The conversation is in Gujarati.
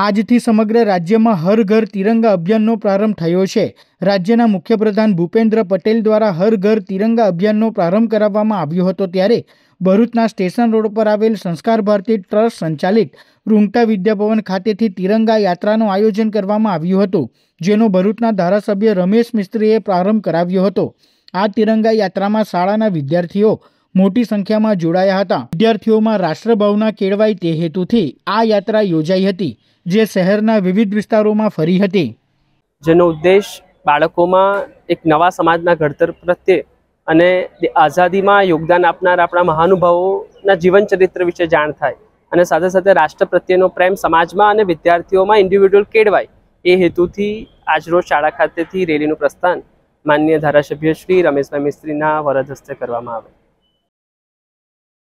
આજથી સમગ્ર રાજ્યમાં હર ઘર તિરંગા અભિયાનનો પ્રારંભ થયો છે રાજ્યના મુખ્યપ્રધાન ભૂપેન્દ્ર પટેલ દ્વારા હર ઘર તિરંગા અભિયાનનો પ્રારંભ કરાવવામાં આવ્યો હતો ત્યારે ભરૂચના સ્ટેશન રોડ પર આવેલ સંસ્કાર ભારતી ટ્રસ્ટ સંચાલિત રૂંગટા વિદ્યાભવન ખાતેથી તિરંગા યાત્રાનું આયોજન કરવામાં આવ્યું હતું જેનો ભરૂચના ધારાસભ્ય રમેશ મિસ્ત્રીએ પ્રારંભ કરાવ્યો હતો આ તિરંગા યાત્રામાં શાળાના વિદ્યાર્થીઓ મોટી સંખ્યામાં જોડાયા હતા વિદ્યાર્થીઓમાં રાષ્ટ્રભાવના કેળવાય તે હેતુથી આ યાત્રા યોજાઈ હતી જે શહેરના વિવિધ વિસ્તારોમાં ફરી હતી જેનો ઉદ્દેશ બાળકોમાં એક નવા સમાજના ઘડતર પ્રત્યે અને આઝાદીમાં યોગદાન આપનાર આપણા મહાનુભાવોના જીવન ચરિત્ર વિશે જાણ થાય અને સાથે સાથે રાષ્ટ્ર પ્રત્યેનો પ્રેમ સમાજમાં અને વિદ્યાર્થીઓમાં ઇન્ડિવિડ્યુઅલ કેળવાય એ હેતુથી આજરોજ શાળા ખાતેથી રેલીનું પ્રસ્થાન માનનીય ધારાસભ્ય શ્રી રમેશભાઈ મિસ્ત્રીના વરદ હસ્તે કરવામાં આવે